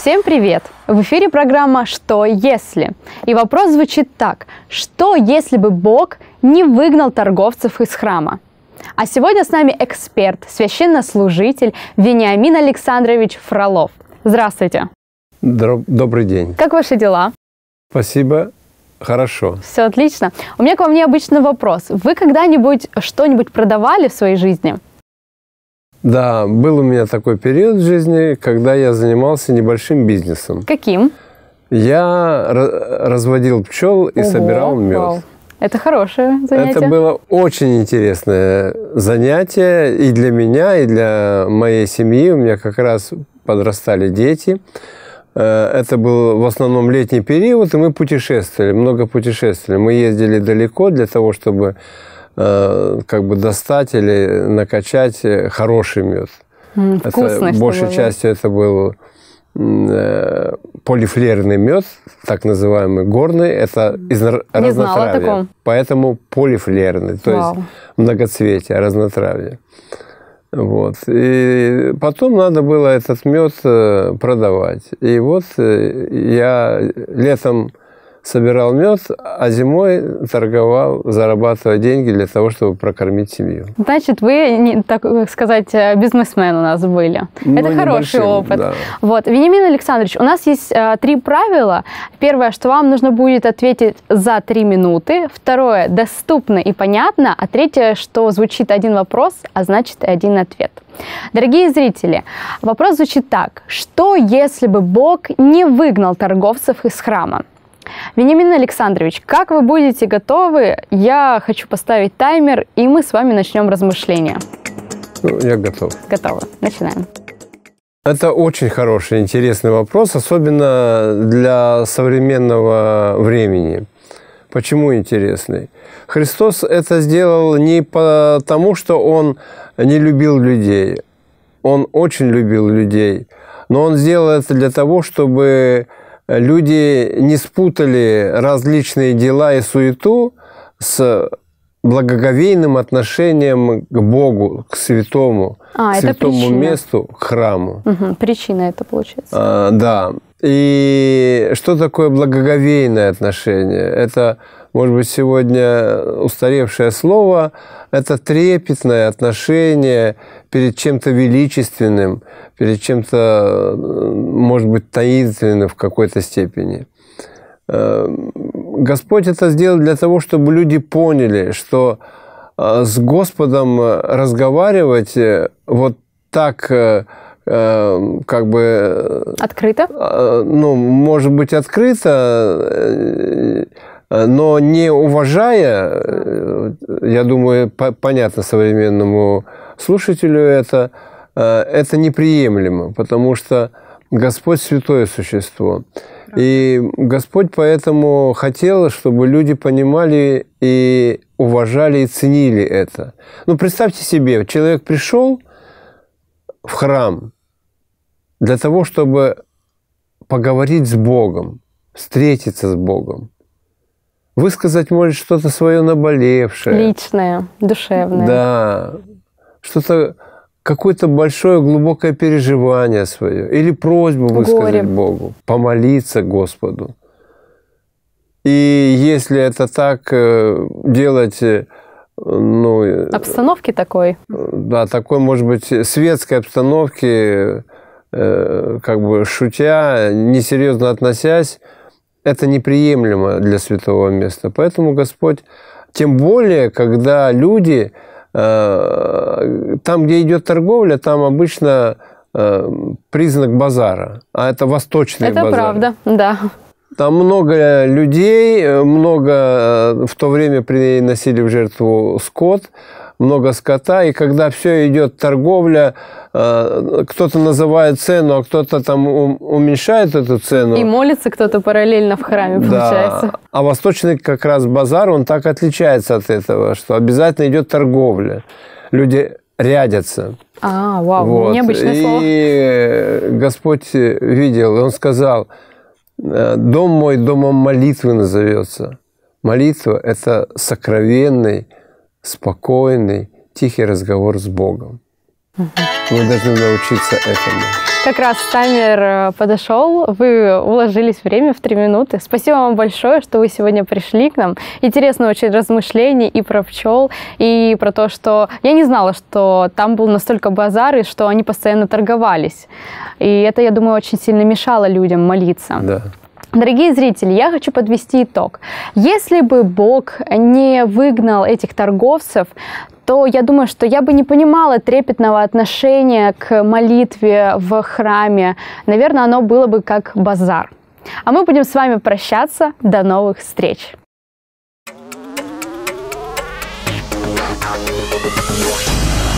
Всем привет! В эфире программа «Что если?». И вопрос звучит так. Что если бы Бог не выгнал торговцев из храма? А сегодня с нами эксперт, священнослужитель Вениамин Александрович Фролов. Здравствуйте! Добрый день! Как ваши дела? Спасибо, Хорошо. Все отлично. У меня к вам необычный вопрос. Вы когда-нибудь что-нибудь продавали в своей жизни? Да, был у меня такой период в жизни, когда я занимался небольшим бизнесом. Каким? Я разводил пчел и Ого, собирал мед. Вау. Это хорошее занятие. Это было очень интересное занятие и для меня, и для моей семьи. У меня как раз подрастали дети. Э, это был в основном летний период, и мы путешествовали, много путешествовали. Мы ездили далеко для того, чтобы Э, как бы достать или накачать э, хороший мед. Вкусно, это, большей было. частью это был э, полифлерный мед, так называемый горный, это из Не разнотравья. Знала Поэтому полифлерный, то Вау. есть многоцветие, разнотравье. Вот. И потом надо было этот мед продавать. И вот я летом собирал мед, а зимой торговал, зарабатывал деньги для того, чтобы прокормить семью. Значит, вы, так сказать, э, бизнесмен у нас были. Ну, Это хороший опыт. Да. Вот. Вениамин Александрович, у нас есть э, три правила. Первое, что вам нужно будет ответить за три минуты. Второе, доступно и понятно. А третье, что звучит один вопрос, а значит и один ответ. Дорогие зрители, вопрос звучит так. Что, если бы Бог не выгнал торговцев из храма? Вениамин Александрович, как вы будете готовы? Я хочу поставить таймер, и мы с вами начнем размышления. Ну, я готов. Готовы. Начинаем. Это очень хороший, интересный вопрос, особенно для современного времени. Почему интересный? Христос это сделал не потому, что он не любил людей. Он очень любил людей. Но он сделал это для того, чтобы люди не спутали различные дела и суету с благоговейным отношением к Богу, к святому, а, к святому причина. месту, к храму. Угу, причина это получается. А, да. И что такое благоговейное отношение? Это, может быть, сегодня устаревшее слово, это трепетное отношение перед чем-то величественным, перед чем-то, может быть, таинственным в какой-то степени. Э, Господь это сделал для того, чтобы люди поняли, что э, с Господом э, разговаривать вот так Эм, как бы... Э, открыто? Э, ну, может быть, открыто, э, но не уважая, я думаю, понятно современному слушателю это, это неприемлемо, потому что Господь святое существо. И Господь поэтому хотел, чтобы люди понимали и уважали и ценили это. Ну, представьте себе, человек пришел – в храм для того, чтобы поговорить с Богом, встретиться с Богом, высказать, может, что-то свое наболевшее. Личное, душевное. Да, что-то, какое-то большое глубокое переживание свое или просьбу высказать Горе. Богу, помолиться Господу. И если это так э, делать э, ну, э, обстановки такой. Да, такой, может быть, светской обстановки, э, как бы шутя, несерьезно относясь, это неприемлемо для святого места. Поэтому Господь, тем более, когда люди, э, там, где идет торговля, там обычно э, признак базара, а это восточный это базар. Это правда, да. Там много э, людей, э, много э, в то время приносили в жертву скот, много скота, и когда все идет торговля, кто-то называет цену, а кто-то там уменьшает эту цену. И молится кто-то параллельно в храме, получается. Да. А восточный как раз базар, он так отличается от этого, что обязательно идет торговля. Люди рядятся. А, вау, вот. необычное слово. И Господь видел, и Он сказал – Э, дом мой домом молитвы назовется. Молитва – это сокровенный, спокойный, тихий разговор с Богом. Угу. Мы должны научиться этому. Как раз таймер э, подошел, вы уложились время в три минуты. Спасибо вам большое, что вы сегодня пришли к нам. Интересно очень размышлений и про пчел, и про то, что я не знала, что там был настолько базар, и что они постоянно торговались. И это, я думаю, очень сильно мешало людям молиться. Да. Дорогие зрители, я хочу подвести итог. Если бы Бог не выгнал этих торговцев, то я думаю, что я бы не понимала трепетного отношения к молитве в храме. Наверное, оно было бы как базар. А мы будем с вами прощаться. До новых встреч! Thank you.